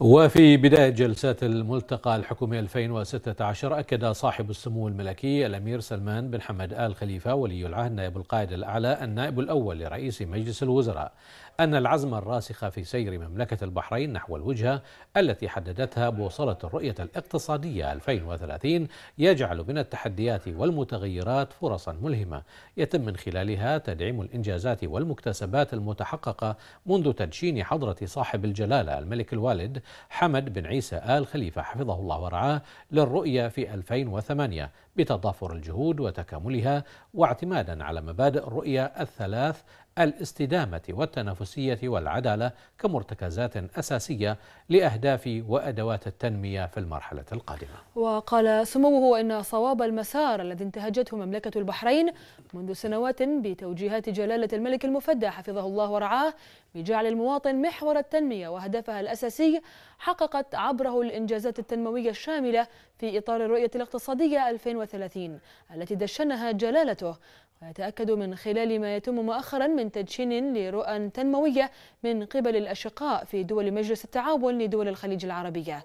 وفي بداية جلسات الملتقى الحكومي 2016 أكد صاحب السمو الملكي الأمير سلمان بن حمد آل خليفة ولي العهد نائب القائد الأعلى النائب الأول لرئيس مجلس الوزراء أن العزم الراسخ في سير مملكة البحرين نحو الوجهة التي حددتها بوصلة الرؤية الاقتصادية 2030 يجعل من التحديات والمتغيرات فرصا ملهمة يتم من خلالها تدعيم الإنجازات والمكتسبات المتحققة منذ تدشين حضرة صاحب الجلالة الملك الوالد حمد بن عيسى آل خليفة حفظه الله ورعاه للرؤية في 2008 بتضافر الجهود وتكاملها واعتمادا على مبادئ الرؤية الثلاث الاستدامة والتنافسية والعدالة كمرتكزات أساسية لأهداف وأدوات التنمية في المرحلة القادمة وقال سموه إن صواب المسار الذي انتهجته مملكة البحرين منذ سنوات بتوجيهات جلالة الملك المفدى حفظه الله ورعاه بجعل المواطن محور التنمية وهدفها الأساسي حققت عبره الإنجازات التنموية الشاملة في إطار الرؤية الاقتصادية 2030 التي دشنها جلالته ويتأكد من خلال ما يتم مؤخرا من تدشين لرؤى تنموية من قبل الأشقاء في دول مجلس التعاون لدول الخليج العربية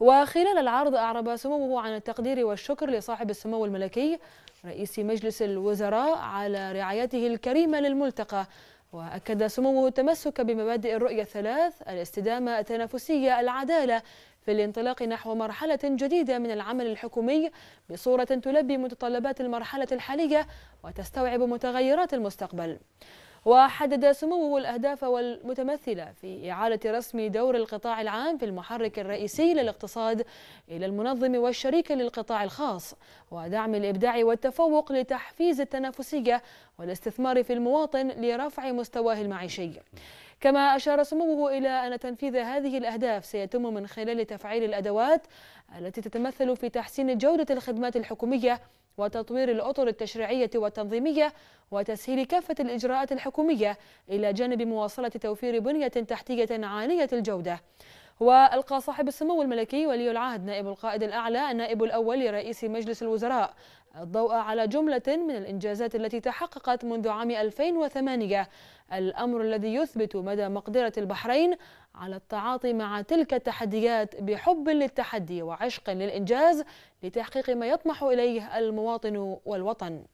وخلال العرض أعرب سموه عن التقدير والشكر لصاحب السمو الملكي رئيس مجلس الوزراء على رعايته الكريمة للملتقى وأكد سموه التمسك بمبادئ الرؤية الثلاث الاستدامة التنافسية العدالة في الانطلاق نحو مرحلة جديدة من العمل الحكومي بصورة تلبي متطلبات المرحلة الحالية وتستوعب متغيرات المستقبل وحدد سموه الأهداف والمتمثلة في إعادة رسم دور القطاع العام في المحرك الرئيسي للاقتصاد إلى المنظم والشريك للقطاع الخاص ودعم الإبداع والتفوق لتحفيز التنافسية والاستثمار في المواطن لرفع مستواه المعيشي كما أشار سموه إلى أن تنفيذ هذه الأهداف سيتم من خلال تفعيل الأدوات التي تتمثل في تحسين جودة الخدمات الحكومية وتطوير الأطر التشريعية والتنظيمية وتسهيل كافة الإجراءات الحكومية إلى جانب مواصلة توفير بنية تحتية عالية الجودة وألقى صاحب السمو الملكي ولي العهد نائب القائد الأعلى النائب الأول لرئيس مجلس الوزراء الضوء على جملة من الإنجازات التي تحققت منذ عام 2008 الأمر الذي يثبت مدى مقدرة البحرين على التعاطي مع تلك التحديات بحب للتحدي وعشق للإنجاز لتحقيق ما يطمح إليه المواطن والوطن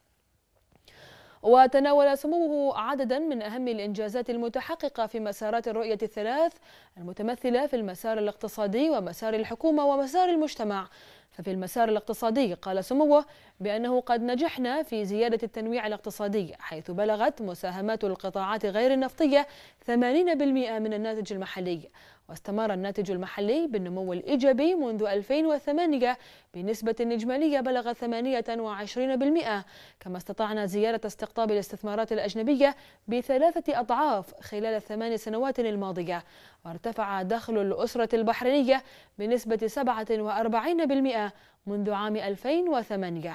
وتناول سموه عددا من أهم الإنجازات المتحققة في مسارات الرؤية الثلاث المتمثلة في المسار الاقتصادي ومسار الحكومة ومسار المجتمع ففي المسار الاقتصادي قال سموه بأنه قد نجحنا في زيادة التنويع الاقتصادي حيث بلغت مساهمات القطاعات غير النفطية 80% من الناتج المحلي واستمر الناتج المحلي بالنمو الإيجابي منذ 2008 بنسبة إجمالية بلغت 28% كما استطعنا زيادة استقطاب الاستثمارات الأجنبية بثلاثة أضعاف خلال الثمان سنوات الماضية وارتفع دخل الأسرة البحرينية بنسبة 47% منذ عام 2008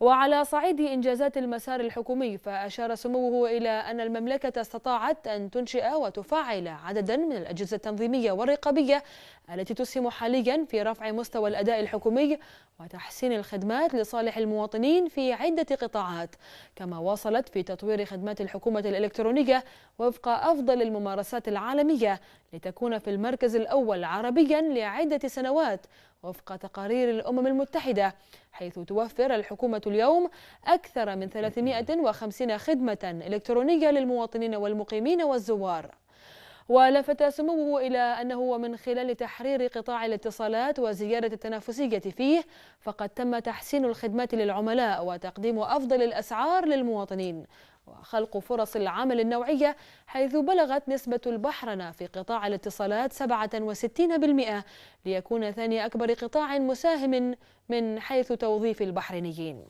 وعلى صعيد إنجازات المسار الحكومي فأشار سموه إلى أن المملكة استطاعت أن تنشئ وتفعل عددا من الأجهزة التنظيمية والرقابية التي تسهم حاليا في رفع مستوى الأداء الحكومي وتحسين الخدمات لصالح المواطنين في عدة قطاعات كما واصلت في تطوير خدمات الحكومة الإلكترونية وفق أفضل الممارسات العالمية لتكون في المركز الأول عربيا لعدة سنوات وفق تقارير الأمم المتحدة حيث توفر الحكومة اليوم أكثر من 350 خدمة إلكترونية للمواطنين والمقيمين والزوار ولفت سموه إلى أنه من خلال تحرير قطاع الاتصالات وزيادة التنافسية فيه فقد تم تحسين الخدمات للعملاء وتقديم أفضل الأسعار للمواطنين وخلق فرص العمل النوعية حيث بلغت نسبة البحرنة في قطاع الاتصالات 67% ليكون ثاني أكبر قطاع مساهم من حيث توظيف البحرينيين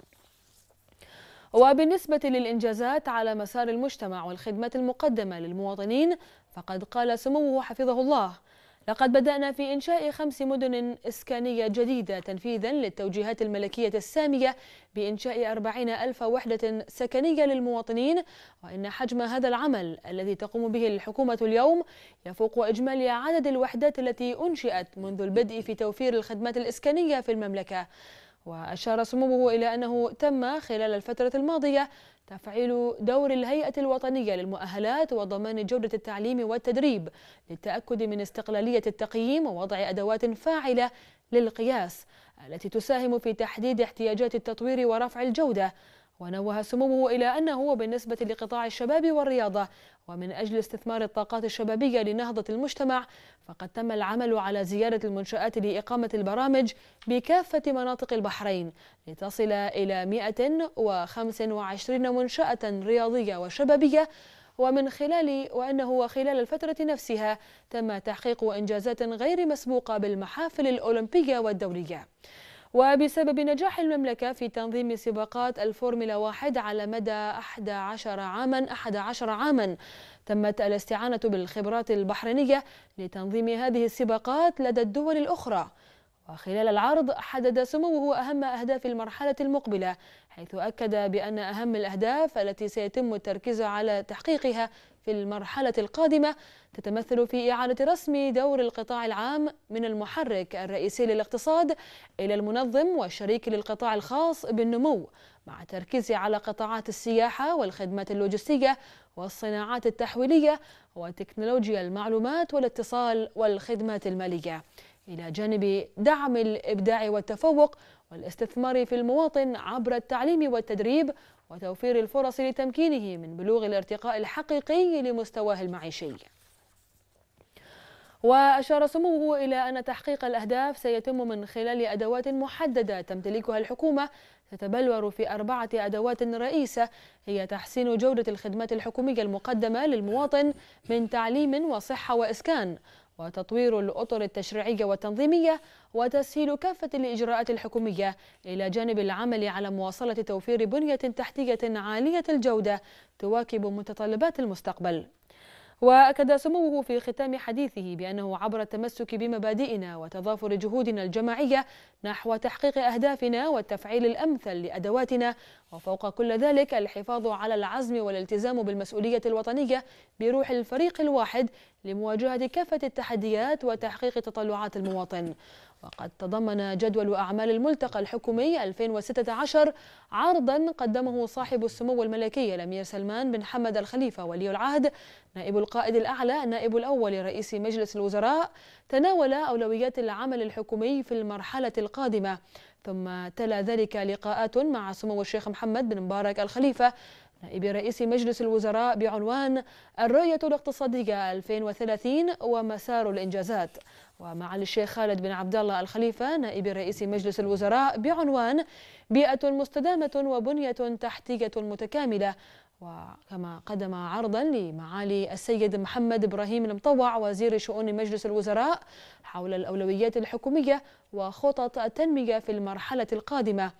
وبالنسبة للإنجازات على مسار المجتمع والخدمات المقدمة للمواطنين فقد قال سموه حفظه الله لقد بدأنا في إنشاء خمس مدن إسكانية جديدة تنفيذا للتوجيهات الملكية السامية بإنشاء أربعين ألف وحدة سكنية للمواطنين وإن حجم هذا العمل الذي تقوم به الحكومة اليوم يفوق إجمالي عدد الوحدات التي أنشئت منذ البدء في توفير الخدمات الإسكانية في المملكة وأشار سموه إلى أنه تم خلال الفترة الماضية تفعيل دور الهيئة الوطنية للمؤهلات وضمان جودة التعليم والتدريب للتأكد من استقلالية التقييم ووضع أدوات فاعلة للقياس التي تساهم في تحديد احتياجات التطوير ورفع الجودة ونوه سموه إلى أنه بالنسبة لقطاع الشباب والرياضة ومن أجل استثمار الطاقات الشبابية لنهضة المجتمع فقد تم العمل على زيادة المنشآت لإقامة البرامج بكافة مناطق البحرين لتصل إلى 125 منشأة رياضية وشبابية ومن خلال وأنه وخلال الفترة نفسها تم تحقيق إنجازات غير مسبوقة بالمحافل الأولمبية والدولية وبسبب نجاح المملكة في تنظيم سباقات الفورمولا واحد على مدى 11 عاما 11 عاما تمت الاستعانة بالخبرات البحرينية لتنظيم هذه السباقات لدى الدول الأخرى وخلال العرض حدد سموه أهم أهداف المرحلة المقبلة حيث أكد بأن أهم الأهداف التي سيتم التركيز على تحقيقها في المرحلة القادمة تتمثل في إعادة رسم دور القطاع العام من المحرك الرئيسي للاقتصاد إلى المنظم والشريك للقطاع الخاص بالنمو مع التركيز على قطاعات السياحة والخدمات اللوجستية والصناعات التحويلية وتكنولوجيا المعلومات والاتصال والخدمات المالية إلى جانب دعم الإبداع والتفوق والاستثمار في المواطن عبر التعليم والتدريب وتوفير الفرص لتمكينه من بلوغ الارتقاء الحقيقي لمستواه المعيشي وأشار سموه إلى أن تحقيق الأهداف سيتم من خلال أدوات محددة تمتلكها الحكومة تتبلور في أربعة أدوات رئيسة هي تحسين جودة الخدمات الحكومية المقدمة للمواطن من تعليم وصحة وإسكان وتطوير الأطر التشريعية والتنظيمية وتسهيل كافة الإجراءات الحكومية إلى جانب العمل على مواصلة توفير بنية تحتية عالية الجودة تواكب متطلبات المستقبل وأكد سموه في ختام حديثه بأنه عبر التمسك بمبادئنا وتضافر جهودنا الجماعية نحو تحقيق أهدافنا والتفعيل الأمثل لأدواتنا وفوق كل ذلك الحفاظ على العزم والالتزام بالمسؤولية الوطنية بروح الفريق الواحد لمواجهة كافة التحديات وتحقيق تطلعات المواطن وقد تضمن جدول أعمال الملتقى الحكومي 2016 عرضا قدمه صاحب السمو الملكي الأمير سلمان بن حمد الخليفة ولي العهد نائب القائد الأعلى النائب الأول لرئيس مجلس الوزراء تناول أولويات العمل الحكومي في المرحلة القادمة ثم تلا ذلك لقاءات مع سمو الشيخ محمد بن مبارك الخليفة نائب رئيس مجلس الوزراء بعنوان الرؤية الاقتصادية 2030 ومسار الإنجازات ومعالي الشيخ خالد بن عبد الله الخليفة نائب رئيس مجلس الوزراء بعنوان بيئة مستدامة وبنية تحتية متكاملة وكما قدم عرضا لمعالي السيد محمد ابراهيم المطوع وزير شؤون مجلس الوزراء حول الاولويات الحكوميه وخطط التنميه في المرحله القادمه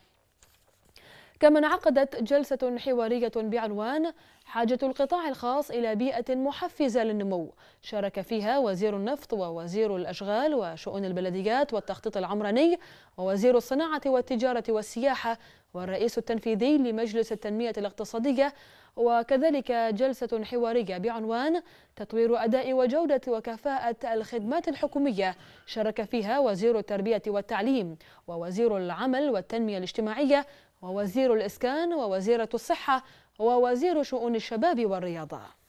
كما انعقدت جلسة حوارية بعنوان حاجة القطاع الخاص إلى بيئة محفزة للنمو شارك فيها وزير النفط ووزير الأشغال وشؤون البلديات والتخطيط العمراني ووزير الصناعة والتجارة والسياحة والرئيس التنفيذي لمجلس التنمية الاقتصادية وكذلك جلسة حوارية بعنوان تطوير أداء وجودة وكفاءة الخدمات الحكومية شارك فيها وزير التربية والتعليم ووزير العمل والتنمية الاجتماعية ووزير الإسكان ووزيرة الصحة ووزير شؤون الشباب والرياضة